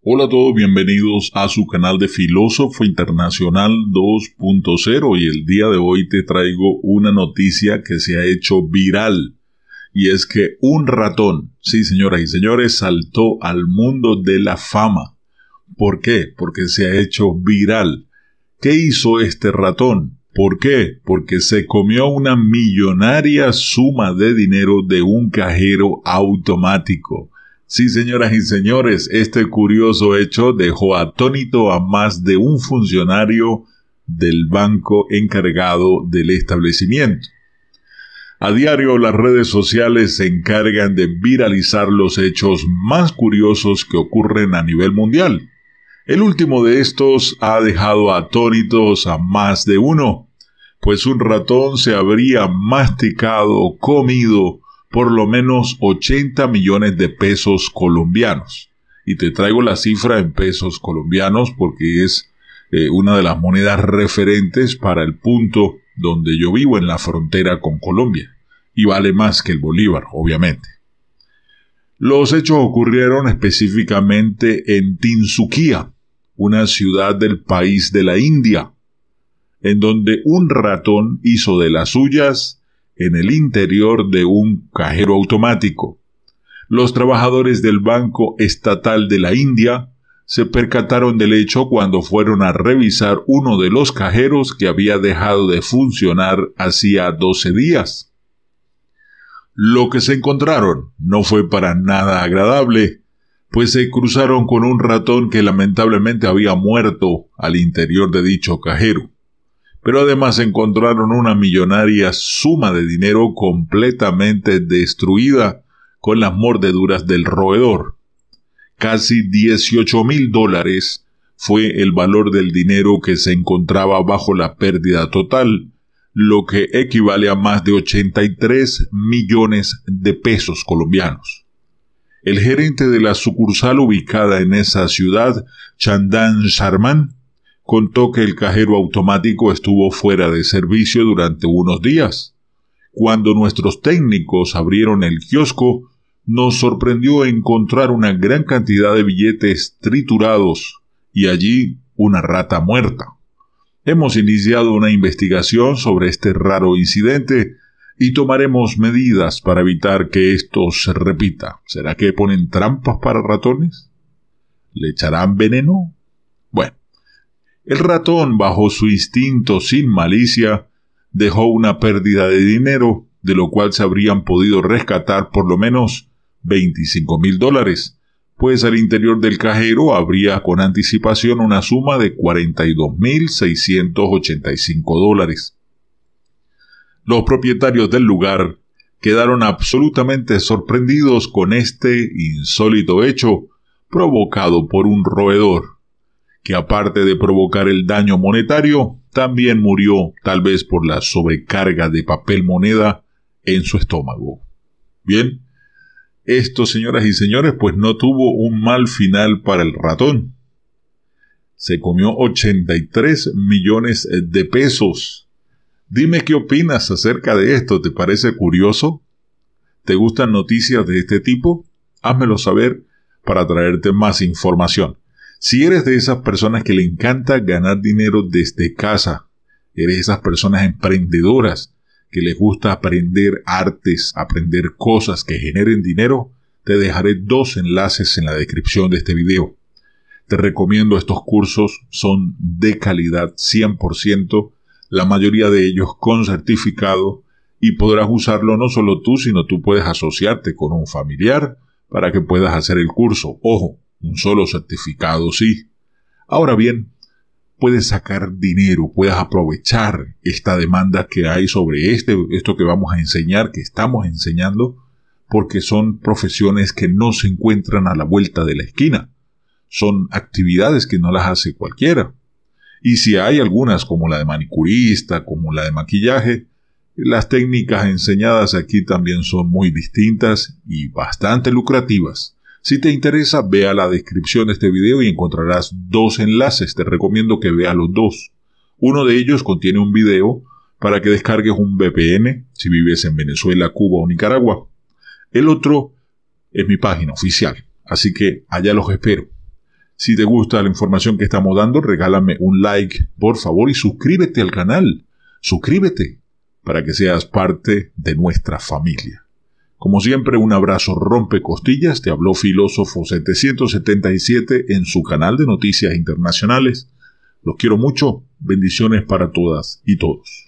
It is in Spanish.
Hola a todos, bienvenidos a su canal de Filósofo Internacional 2.0 y el día de hoy te traigo una noticia que se ha hecho viral y es que un ratón, sí señoras y señores, saltó al mundo de la fama. ¿Por qué? Porque se ha hecho viral. ¿Qué hizo este ratón? ¿Por qué? Porque se comió una millonaria suma de dinero de un cajero automático. Sí, señoras y señores, este curioso hecho dejó atónito a más de un funcionario del banco encargado del establecimiento. A diario las redes sociales se encargan de viralizar los hechos más curiosos que ocurren a nivel mundial. El último de estos ha dejado atónitos a más de uno, pues un ratón se habría masticado, comido, por lo menos 80 millones de pesos colombianos. Y te traigo la cifra en pesos colombianos porque es eh, una de las monedas referentes para el punto donde yo vivo en la frontera con Colombia. Y vale más que el bolívar, obviamente. Los hechos ocurrieron específicamente en Tinsukia, una ciudad del país de la India, en donde un ratón hizo de las suyas en el interior de un cajero automático. Los trabajadores del Banco Estatal de la India se percataron del hecho cuando fueron a revisar uno de los cajeros que había dejado de funcionar hacía 12 días. Lo que se encontraron no fue para nada agradable, pues se cruzaron con un ratón que lamentablemente había muerto al interior de dicho cajero pero además encontraron una millonaria suma de dinero completamente destruida con las mordeduras del roedor. Casi 18 mil dólares fue el valor del dinero que se encontraba bajo la pérdida total, lo que equivale a más de 83 millones de pesos colombianos. El gerente de la sucursal ubicada en esa ciudad, Chandan Sharman, contó que el cajero automático estuvo fuera de servicio durante unos días. Cuando nuestros técnicos abrieron el kiosco, nos sorprendió encontrar una gran cantidad de billetes triturados y allí una rata muerta. Hemos iniciado una investigación sobre este raro incidente y tomaremos medidas para evitar que esto se repita. ¿Será que ponen trampas para ratones? ¿Le echarán veneno? Bueno, el ratón, bajo su instinto sin malicia, dejó una pérdida de dinero, de lo cual se habrían podido rescatar por lo menos 25 mil dólares, pues al interior del cajero habría con anticipación una suma de 42.685 dólares. Los propietarios del lugar quedaron absolutamente sorprendidos con este insólito hecho provocado por un roedor que aparte de provocar el daño monetario, también murió tal vez por la sobrecarga de papel moneda en su estómago. Bien, esto, señoras y señores, pues no tuvo un mal final para el ratón. Se comió 83 millones de pesos. Dime qué opinas acerca de esto. ¿Te parece curioso? ¿Te gustan noticias de este tipo? Házmelo saber para traerte más información. Si eres de esas personas que le encanta ganar dinero desde casa, eres esas personas emprendedoras que les gusta aprender artes, aprender cosas que generen dinero, te dejaré dos enlaces en la descripción de este video. Te recomiendo estos cursos, son de calidad 100%, la mayoría de ellos con certificado y podrás usarlo no solo tú, sino tú puedes asociarte con un familiar para que puedas hacer el curso. Ojo, un solo certificado, sí. Ahora bien, puedes sacar dinero, puedes aprovechar esta demanda que hay sobre este, esto que vamos a enseñar, que estamos enseñando, porque son profesiones que no se encuentran a la vuelta de la esquina. Son actividades que no las hace cualquiera. Y si hay algunas como la de manicurista, como la de maquillaje, las técnicas enseñadas aquí también son muy distintas y bastante lucrativas. Si te interesa, vea la descripción de este video y encontrarás dos enlaces. Te recomiendo que veas los dos. Uno de ellos contiene un video para que descargues un VPN si vives en Venezuela, Cuba o Nicaragua. El otro es mi página oficial, así que allá los espero. Si te gusta la información que estamos dando, regálame un like, por favor, y suscríbete al canal. Suscríbete para que seas parte de nuestra familia. Como siempre, un abrazo rompe costillas, te habló Filósofo 777 en su canal de noticias internacionales. Los quiero mucho, bendiciones para todas y todos.